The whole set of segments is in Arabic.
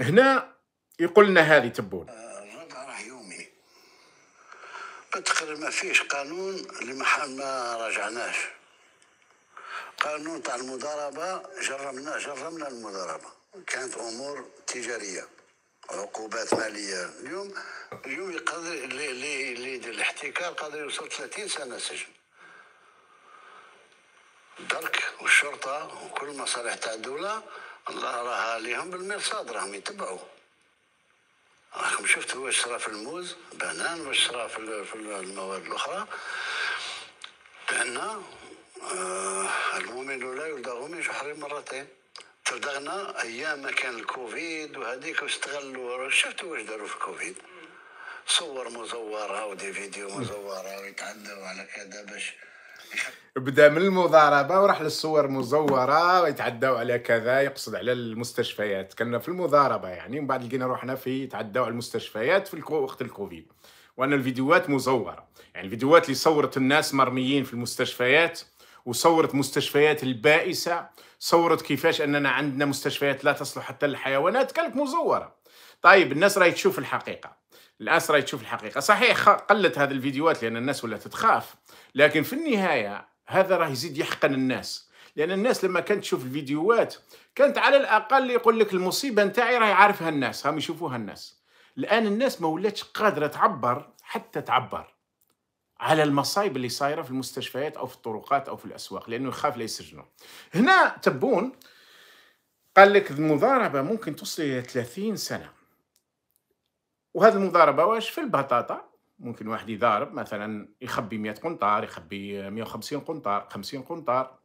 هنا يقول لنا هذه تبون الربع آه، راه يومي بتقريبا ما فيش قانون اللي ما راجعناش قانون تاع المضاربة جرمنا جرمنا المضاربة كانت أمور تجارية عقوبات مالية اليوم اليوم يقدر اللي اللي يدير الاحتكار قادر يوصل 30 سنة سجن الدرك والشرطة وكل المصالح تاع الدولة الله راها عليهم بالمرصاد راهم يتبعوا راكم شفتوا واش صرا في الموز بنان واش صرا في المواد الاخرى لان آه، المؤمن لا يلدغ من شحر مرتين تلدغنا ايام ما كان الكوفيد وهذيك واستغلوا شفتوا واش داروا في الكوفيد صور مزوره ودي فيديو مزوره ويتعدوا على كذا باش بدا من المضاربه وراح للصور مزوره ويتعداو على كذا يقصد على المستشفيات كنا في المضاربه يعني ومن بعد لقينا روحنا في تعداو على المستشفيات في وقت الكوفيد وان الفيديوهات مزوره يعني الفيديوهات اللي صورت الناس مرميين في المستشفيات وصورت مستشفيات البائسه صورت كيفاش اننا عندنا مستشفيات لا تصلح حتى للحيوانات كانت مزوره طيب الناس راهي تشوف الحقيقه الاسرى تشوف الحقيقه صحيح قلت هذه الفيديوهات لان الناس ولا تتخاف لكن في النهايه هذا راه يزيد يحقن الناس لان الناس لما كانت تشوف الفيديوهات كانت على الاقل يقول لك المصيبه نتاعي راهي عارفها الناس هم يشوفوها الناس الان الناس ما ولاتش قادره تعبر حتى تعبر على المصايب اللي صايره في المستشفيات او في الطرقات او في الاسواق لانه يخاف لا يسجنوا هنا تبون قال لك المضاربه ممكن توصل الى 30 سنه وهذه المضاربه واش في البطاطا ممكن واحد يضارب مثلا يخبي 100 قنطار يخبي 150 قنطار 50 قنطار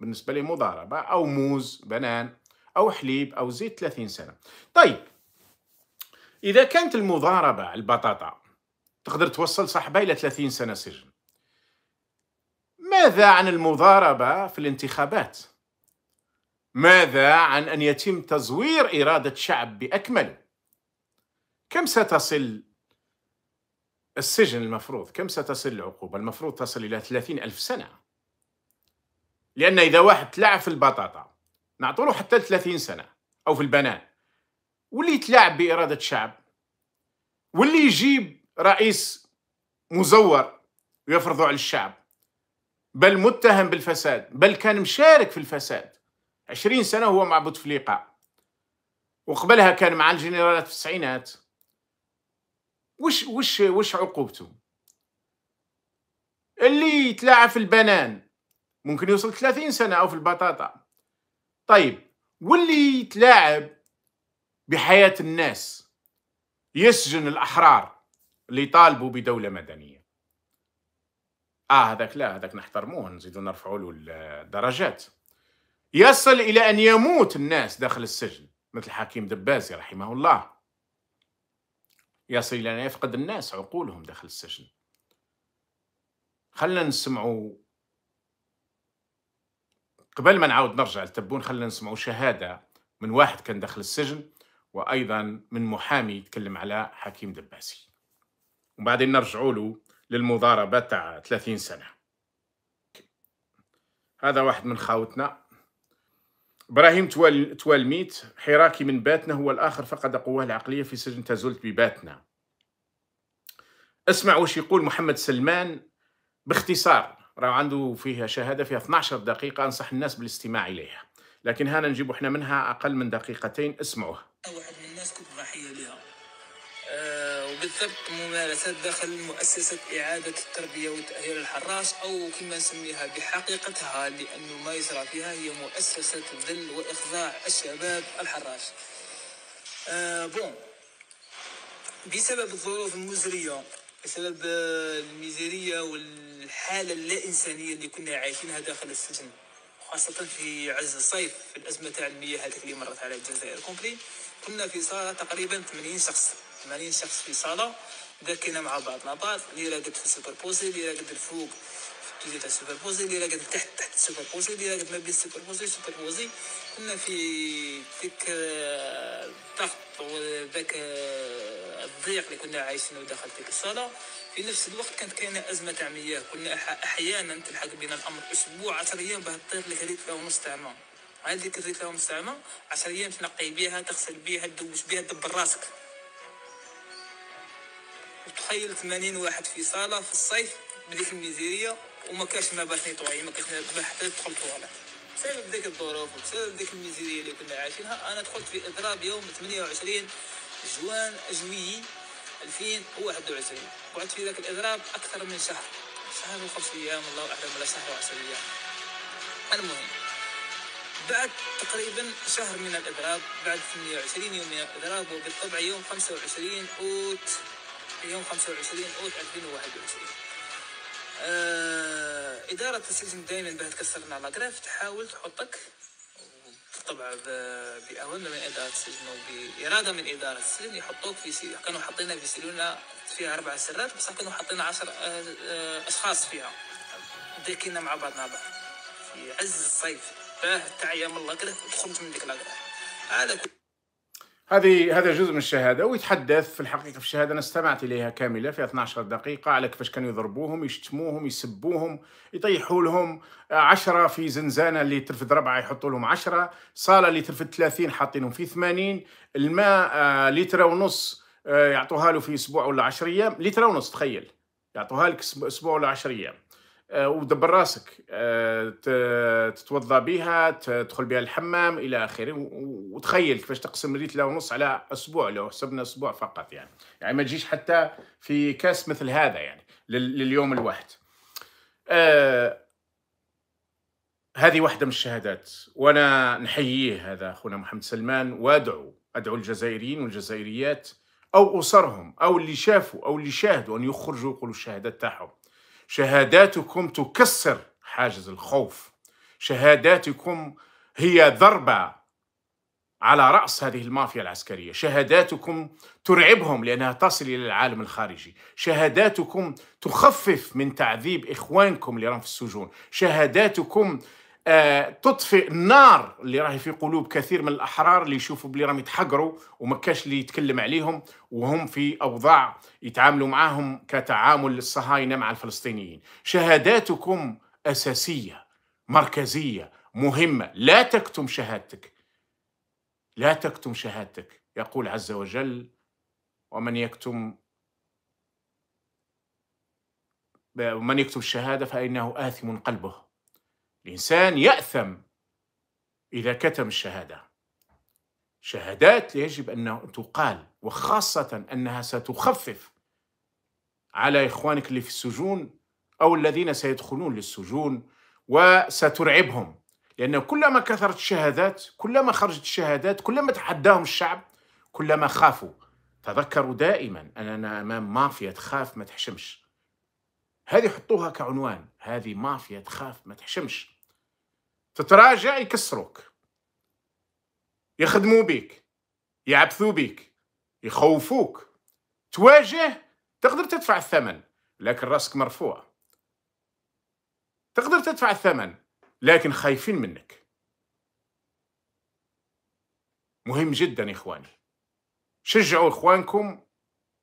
بالنسبه مضاربة او موز بنان او حليب او زيت 30 سنه طيب اذا كانت المضاربه البطاطا تقدر توصل صاحبها الى 30 سنه سجن ماذا عن المضاربه في الانتخابات ماذا عن ان يتم تزوير اراده شعب باكمله كم ستصل السجن المفروض كم ستصل العقوبة المفروض تصل إلى ثلاثين ألف سنة لأن إذا واحد تلعب في البطاطا نعطوله حتى ثلاثين سنة أو في البنان واللي يتلاعب بإرادة الشعب واللي يجيب رئيس مزور ويفرضه على الشعب بل متهم بالفساد بل كان مشارك في الفساد عشرين سنة هو مع بوتفليقة وقبلها كان مع الجنرالات في التسعينات وش وش وش عقوبته اللي يتلاعب في البنان ممكن يوصل 30 سنة أو في البطاطا طيب واللي يتلاعب بحياة الناس يسجن الأحرار اللي يطالبوا بدولة مدنية آه هذاك لا هذاك نحترموه نزيدو نرفعوا له الدرجات يصل إلى أن يموت الناس داخل السجن مثل حكيم دبازي رحمه الله يصل إلى أن يفقد الناس عقولهم داخل السجن خلنا نسمعوا قبل ما نعاود نرجع للتبون خلنا نسمعوا شهاده من واحد كان داخل السجن وايضا من محامي يتكلم على حكيم دباسي وبعدين نرجعوا له للمضاربه تاع 30 سنه هذا واحد من خاوتنا ابراهيم توال توالميت حراكي من باتنا هو الاخر فقد قواه العقليه في سجن تازولت بباتنا اسمع واش يقول محمد سلمان باختصار راه عنده فيها شهاده فيها 12 دقيقه انصح الناس بالاستماع اليها لكن هنا نجيبوا احنا منها اقل من دقيقتين اسمعوها بالضبط ممارسات داخل مؤسسة إعادة التربية وتأهيل الحراس أو كما نسميها بحقيقتها لأن ما يصرى فيها هي مؤسسة ذل وإخضاع الشباب الحراس آه بون بسبب الظروف المزرية بسبب الميزيرية والحالة اللا إنسانية اللي كنا عايشينها داخل السجن خاصة في عز الصيف في الأزمة تاع المياه هذيك اللي مرت على الجزائر كومبلي كنا في صالة تقريبا 80 شخص 80 شخص في صاله داكينا مع بعضنا بعض اللي راه قد في السوبر بوزي اللي راه قد الفوق في تاع السوبر بوزي اللي راه قد تحت تحت السوبر بوزي اللي راه قد ما بين السوبر بوزي السوبر بوزي كنا في ديك تحت ذاك الضيق اللي كنا عايشينه داخل ديك الصاله في نفس الوقت كانت كاينه ازمه تاع مياه كنا احيانا تلحق بنا الامر اسبوع 10 ايام باه اللي كانت هذيك ونص تاع الماء هذيك الريكه ونص تاع الماء 10 ايام تنقي بها تغسل بها تدوش بها تدبر راسك تخيل 80 واحد في صاله في الصيف بديك الميزيريه وما كاش ما باش نيطوي ما كاش ما حتى تدخل طواليت بسبب ديك الظروف وبسبب ديك الميزيريه اللي كنا عايشينها انا دخلت في اضراب يوم 28 جوان جويي 2021 قعدت في ذاك الاضراب اكثر من شهر شهر وخمس ايام الله اعلم ولا شهر وعشر ايام المهم بعد تقريبا شهر من الاضراب بعد 28 يوم من الاضراب وبالطبع يوم 25 اوت يوم 25 اوت 2021 آه إدارة السجن دائما بها تكسر مع ماكراف تحاول تحطك طبعا بأوامر من إدارة السجن وبإرادة من إدارة السجن يحطوك في سي... كانوا حاطينها في سيلونا فيها أربع سرات بصح كانوا حاطين عشر آه، آه، أشخاص فيها داكينا مع بعضنا بعض في عز الصيف باه تعيا من لاكراف وتخرج من ديك لاكراف هذا كله هذه هذا جزء من الشهاده ويتحدث في الحقيقه في الشهاده انا استمعت اليها كامله في 12 دقيقه على كيفاش كانوا يضربوهم يشتموهم يسبوهم يطيحوا لهم 10 آه، في زنزانه اللي ترفد ربعه يحطوا لهم 10 صاله اللي ترفد 30 حاطينهم في 80 الماء آه، لتر ونص آه، يعطوها له في اسبوع ولا 10 ايام لتر ونص تخيل يعطوها لك اسبوع ولا 10 ايام آه، ودبر راسك آه، تتوضا بها تدخل بها الحمام الى اخره وتخيل كيفاش تقسم ريتلا ونص على اسبوع لو حسبنا اسبوع فقط يعني يعني ما تجيش حتى في كاس مثل هذا يعني لليوم الواحد آه، هذه واحده من الشهادات وانا نحييه هذا اخونا محمد سلمان وادعو ادعو الجزائريين والجزائريات او اسرهم او اللي شافوا او اللي شاهدوا ان يخرجوا يقولوا الشهادات تاعهم شهاداتكم تكسر حاجز الخوف شهاداتكم هي ضربة على رأس هذه المافيا العسكرية شهاداتكم ترعبهم لأنها تصل إلى العالم الخارجي شهاداتكم تخفف من تعذيب إخوانكم اللي في السجون شهاداتكم آه، تطفئ النار اللي راهي في قلوب كثير من الاحرار اللي يشوفوا بلي راهم يتحقروا وما كاش اللي يتكلم عليهم وهم في اوضاع يتعاملوا معاهم كتعامل الصهاينه مع الفلسطينيين شهاداتكم اساسيه مركزيه مهمه لا تكتم شهادتك لا تكتم شهادتك يقول عز وجل ومن يكتم ومن يكتم الشهاده فانه اثم قلبه الإنسان يأثم إذا كتم الشهادة شهادات يجب أن تقال وخاصة أنها ستخفف على إخوانك اللي في السجون أو الذين سيدخلون للسجون وسترعبهم لأن كلما كثرت الشهادات كلما خرجت الشهادات كلما تحداهم الشعب كلما خافوا تذكروا دائما أننا أمام مافيا تخاف ما تحشمش هذه حطوها كعنوان هذه مافيا تخاف ما تحشمش تتراجع يكسروك يخدموا بيك يعبثوا بيك يخوفوك تواجه تقدر تدفع الثمن لكن راسك مرفوع تقدر تدفع الثمن لكن خايفين منك مهم جدا إخواني شجعوا إخوانكم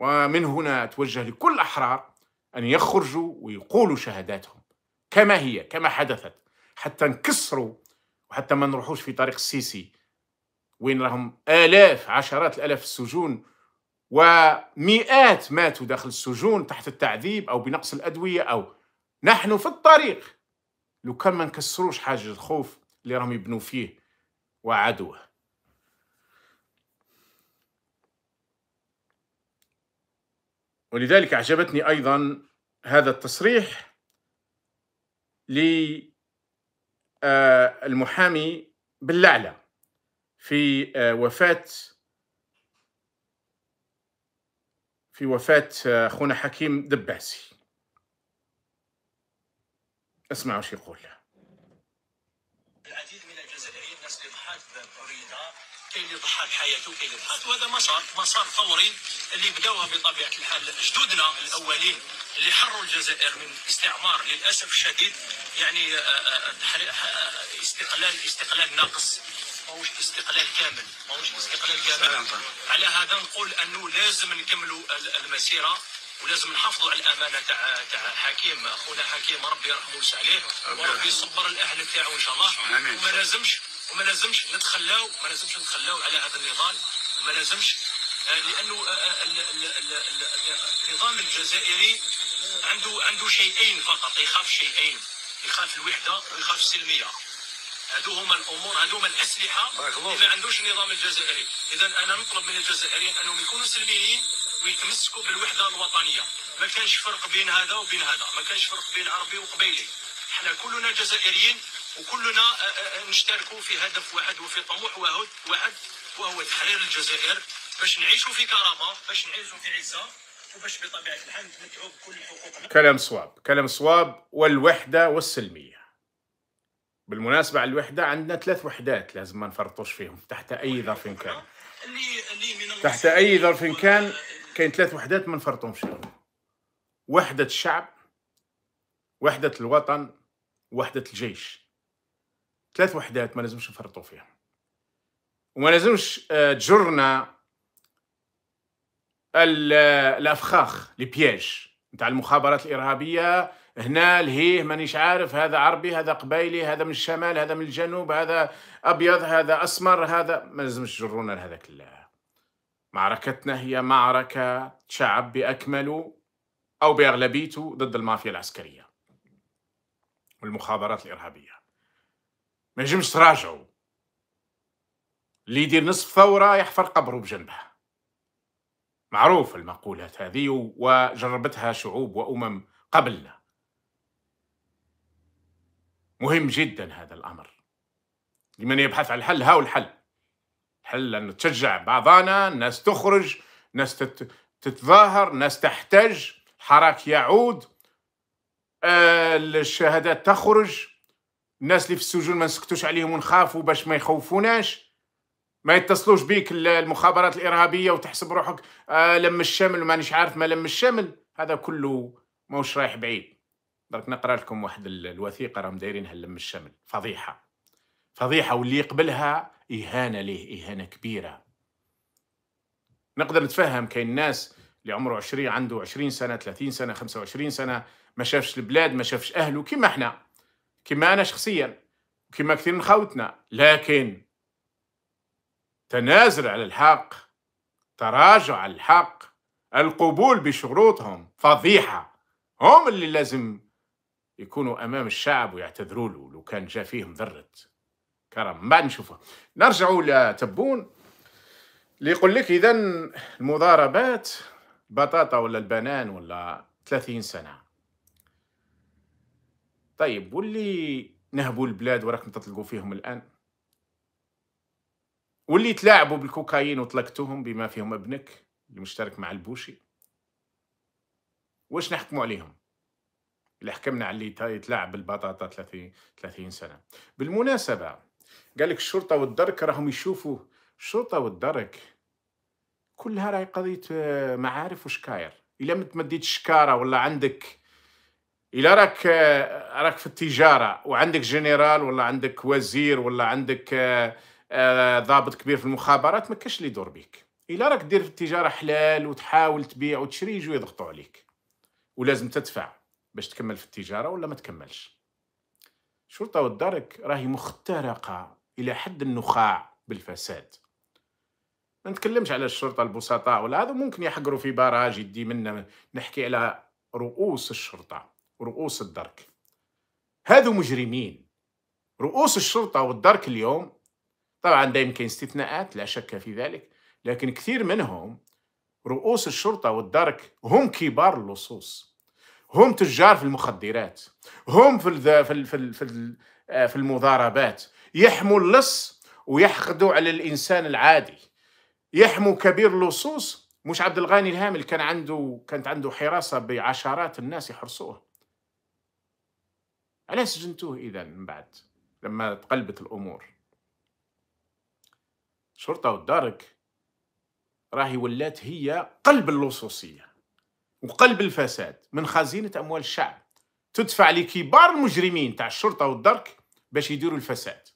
ومن هنا أتوجه لكل أحرار أن يخرجوا ويقولوا شهاداتهم كما هي كما حدثت حتى نكسروا وحتى ما نروحوش في طريق السيسي وين راهم آلاف عشرات الآلاف في السجون ومئات ماتوا داخل السجون تحت التعذيب أو بنقص الأدوية أو نحن في الطريق لو كان ما نكسروش حاجز الخوف اللي راهم يبنوا فيه وعدوه ولذلك أعجبتني أيضا هذا التصريح للمحامي آه، باللعلة في آه، وفاة في وفاة آه، أخونا حكيم دباسي اسمعوا شو يقول له ضحاك حياته كي للحد وهذا مسار مسار ثوري اللي بداوها بطبيعه الحال جدودنا الاولين اللي حروا الجزائر من استعمار للاسف الشديد يعني آه، آه، آه، استقلال استقلال ناقص ماهوش استقلال كامل ماهوش استقلال كامل طيب. على هذا نقول انه لازم نكملوا المسيره ولازم نحافظوا على الامانه تاع تاع حكيم اخونا حكيم ربي يرحمه ويوسع عليه وربي يصبر الاهل تاعو ان شاء الله وما لازمش وما لازمش نتخلاو ما لازمش نتخلاو على هذا النضال وما لازمش آه، لانه آه، آه، النظام الجزائري عنده عنده شيئين فقط يخاف شيئين يخاف الوحده ويخاف السلميه هذو هما الامور هذو هما الاسلحه اللي ما عندوش النظام الجزائري اذا انا نطلب من الجزائريين انهم يكونوا سلميين ويتمسكوا بالوحده الوطنيه ما كانش فرق بين هذا وبين هذا ما كانش فرق بين عربي وقبيلي احنا كلنا جزائريين وكلنا آه، آه، آه، نشتركوا في هدف واحد وفي طموح واحد وهو تحرير الجزائر باش نعيشوا في كرامه باش نعيشوا في عزه وباش بطبيعه الحال نتمتعوا بكل حقوقنا كلام صواب كلام صواب والوحده والسلميه بالمناسبة على الوحدة عندنا ثلاث وحدات لازم ما نفرطوش فيهم تحت أي ظرف كان تحت أي ظرف كان كاين ثلاث وحدات ما نفرطوهمش فيهم وحدة الشعب وحدة الوطن وحدة الجيش ثلاث وحدات ما لازمش نفرطوا فيهم وما لازمش آه، تجرنا آه، الافخاخ لي بياج نتاع المخابرات الارهابيه هنا لهيه مانيش عارف هذا عربي هذا قبايلي هذا من الشمال هذا من الجنوب هذا ابيض هذا اسمر هذا ما لازمش تجرونا لهذاك معركتنا هي معركه شعب باكمله او باغلبيته ضد المافيا العسكريه والمخابرات الارهابيه ما نجمش تراجعوا اللي يدير نصف ثورة يحفر قبره بجنبها معروف المقولات هذه وجربتها شعوب وأمم قبلنا مهم جدا هذا الأمر لمن يبحث عن الحل هاو الحل حل أن نتشجع بعضنا الناس تخرج ناس تت... تتظاهر ناس تحتج حراك يعود آه الشهادات تخرج الناس اللي في السجون ما نسكتوش عليهم ونخافوا باش ما يخوفوناش ما يتصلوش بيك المخابرات الارهابيه وتحسب روحك آه لم الشمل ومانيش عارف ما لم الشمل هذا كله ماهوش رايح بعيد درك نقرا لكم واحد الوثيقه راهم دايرينها لم الشمل فضيحه فضيحه واللي يقبلها اهانه ليه اهانه كبيره نقدر نتفهم كاين الناس اللي عمره 20 عنده 20 سنه 30 سنه 25 سنه ما شافش البلاد ما شافش اهله كيما احنا كما أنا شخصيا وكما كثير من خوتنا لكن تنازل على الحق تراجع على الحق القبول بشروطهم فضيحة هم اللي لازم يكونوا أمام الشعب ويعتذروا له لو كان جا فيهم ذرة كرم ما نشوفه نرجعوا لتبون اللي لك إذا المضاربات بطاطا ولا البنان ولا 30 سنة طيب واللي نهبوا البلاد وراكم تطلقوا فيهم الآن واللي تلاعبوا بالكوكايين وطلقتوهم بما فيهم ابنك المشترك مع البوشي واش نحكموا عليهم اللي حكمنا على اللي يتلاعب بالبطاطا 30 30 سنه بالمناسبه قال لك الشرطه والدرك راهم يشوفوا الشرطه والدرك كلها راهي قضيه آه، معارف وشكاير الا ما تمديتش شكاره ولا عندك إلا راك راك في التجارة وعندك جنرال ولا عندك وزير ولا عندك آه، آه، ضابط كبير في المخابرات ما كاش اللي يدور بيك إلا راك دير في التجارة حلال وتحاول تبيع وتشري يجوا يضغطوا عليك ولازم تدفع باش تكمل في التجارة ولا ما تكملش الشرطة والدرك راهي مخترقة إلى حد النخاع بالفساد ما نتكلمش على الشرطة البسطاء ولا هذا ممكن يحقروا في براج يدي منا نحكي على رؤوس الشرطة رؤوس الدرك هذو مجرمين رؤوس الشرطة والدرك اليوم طبعا دا يمكن استثناءات لا شك في ذلك لكن كثير منهم رؤوس الشرطة والدرك هم كبار اللصوص هم تجار في المخدرات هم في في في في, آه، في المضاربات يحموا اللص ويحقدوا على الانسان العادي يحموا كبير اللصوص مش عبد الغني الهامل كان عنده كانت عنده حراسه بعشرات الناس يحرسوه علاش سجنتوه اذا من بعد لما تقلبت الامور الشرطه والدارك راهي ولات هي قلب اللصوصيه وقلب الفساد من خزينه اموال الشعب تدفع لكبار المجرمين تاع الشرطه والدرك باش يديروا الفساد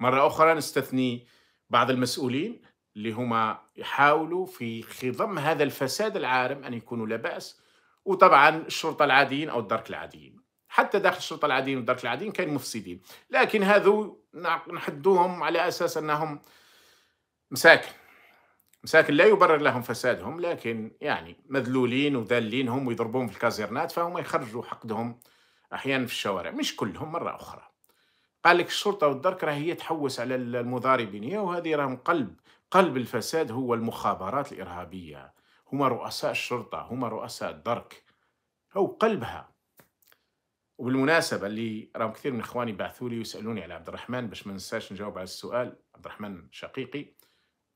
مره اخرى نستثني بعض المسؤولين اللي هما يحاولوا في خضم هذا الفساد العارم ان يكونوا لا باس وطبعا الشرطه العاديين او الدرك العاديين حتى داخل الشرطه العاديين والدرك العاديين كانوا مفسدين لكن هذو نحدوهم على اساس انهم مساكن مساكن لا يبرر لهم فسادهم لكن يعني مذلولين وذالين هم ويضربون في الكازيرنات فهم يخرجوا حقدهم احيانا في الشوارع مش كلهم مره اخرى قال لك الشرطه والدرك راهي تحوس على المضاربين هي وهذه راهم قلب قلب الفساد هو المخابرات الارهابيه هما رؤساء الشرطه هما رؤساء الدرك هو قلبها وبالمناسبه اللي راهم كثير من اخواني بعثوا لي ويسالوني على عبد الرحمن باش ما ننساش نجاوب على السؤال عبد الرحمن شقيقي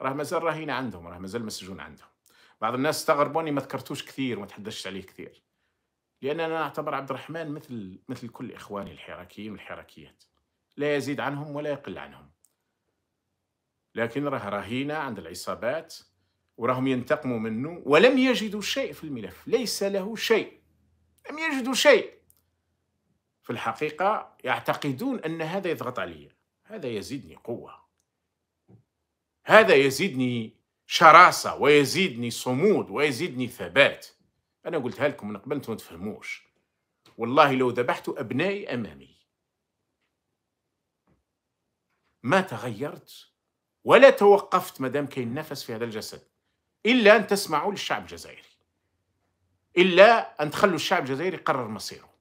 راه مازال رهينه عندهم راه مازال مسجون عندهم بعض الناس استغربوا اني ما ذكرتوش كثير وما تحدثتش عليه كثير لان انا اعتبر عبد الرحمن مثل مثل كل اخواني الحراكيين والحراكيات لا يزيد عنهم ولا يقل عنهم لكن راه رهينه عند العصابات وراهم ينتقموا منه ولم يجدوا شيء في الملف ليس له شيء لم يجدوا شيء في الحقيقة يعتقدون أن هذا يضغط علي هذا يزيدني قوة هذا يزيدني شراسة ويزيدني صمود ويزيدني ثبات أنا قلتها لكم من قبل ما تفهموش والله لو ذبحت أبنائي أمامي ما تغيرت ولا توقفت مادام كاين نفس في هذا الجسد إلا أن تسمعوا للشعب الجزائري إلا أن تخلوا الشعب الجزائري يقرر مصيره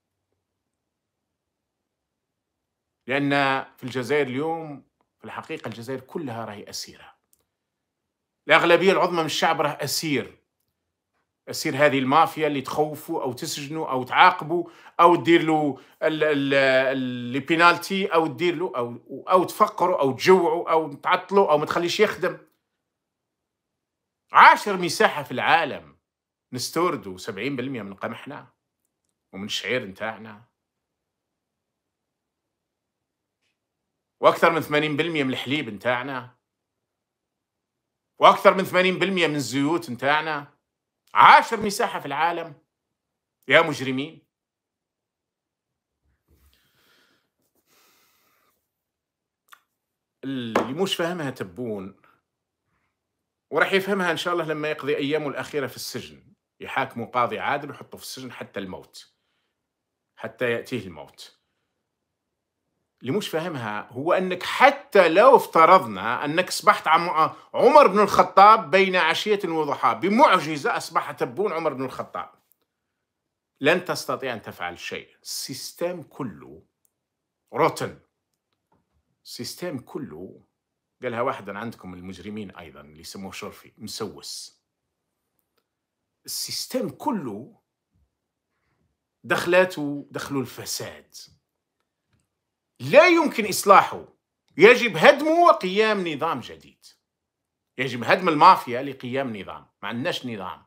لأن في الجزائر اليوم في الحقيقة الجزائر كلها راهي أسيرة الأغلبية العظمى من الشعب راه أسير أسير هذه المافيا اللي تخوفه أو تسجنه أو تعاقبه أو تدير له البينالتي أو تدير له أو, أو تفقره أو تجوعه أو تعطله أو ما تخليش يخدم عاشر مساحة في العالم نستوردوا 70% من قمحنا ومن الشعير نتاعنا واكثر من 80% من الحليب نتاعنا واكثر من 80% من الزيوت نتاعنا عاشر مساحه في العالم يا مجرمين اللي مش فاهمها تبون وراح يفهمها ان شاء الله لما يقضي ايامه الاخيره في السجن يحاكمه قاضي عادل ويحطه في السجن حتى الموت حتى ياتيه الموت اللي مش فاهمها هو انك حتى لو افترضنا انك اصبحت عمر بن الخطاب بين عشيه وضحاها بمعجزه اصبح تبون عمر بن الخطاب لن تستطيع ان تفعل شيء السيستم كله روتن السيستم كله قالها واحد عندكم المجرمين ايضا اللي يسموه شرفي مسوس السيستم كله دخلاته دخلوا الفساد لا يمكن إصلاحه يجب هدمه وقيام نظام جديد يجب هدم المافيا لقيام نظام ما عندناش نظام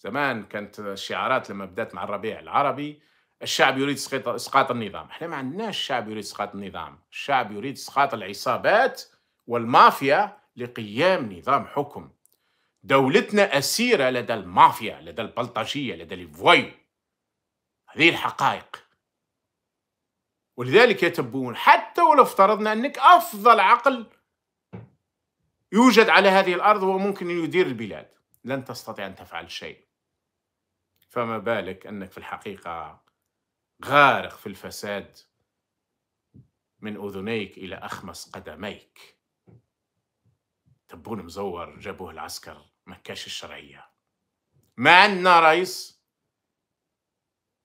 زمان كانت الشعارات لما بدات مع الربيع العربي الشعب يريد اسقاط النظام احنا ما عندناش الشعب يريد اسقاط النظام الشعب يريد اسقاط العصابات والمافيا لقيام نظام حكم دولتنا اسيره لدى المافيا لدى البلطجيه لدى الفويو هذه الحقائق ولذلك يتبون حتى ولو افترضنا أنك أفضل عقل يوجد على هذه الأرض وممكن أن يدير البلاد لن تستطيع أن تفعل شيء فما بالك أنك في الحقيقة غارق في الفساد من أذنيك إلى أخمص قدميك تبون مزور جابوه العسكر ما كاش الشرعية مع أن رئيس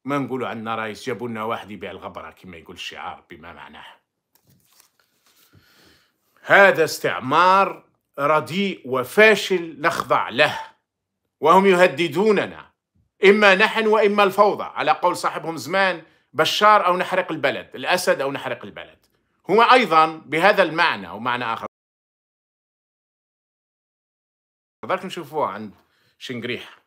ما نقولوا عندنا رئيس جابوا لنا واحد يبيع الغبره كما يقول الشعار بما معناه هذا استعمار رديء وفاشل نخضع له وهم يهددوننا اما نحن واما الفوضى على قول صاحبهم زمان بشار او نحرق البلد الاسد او نحرق البلد هو ايضا بهذا المعنى ومعنى اخر ذلك نشوفوه عند شنقريح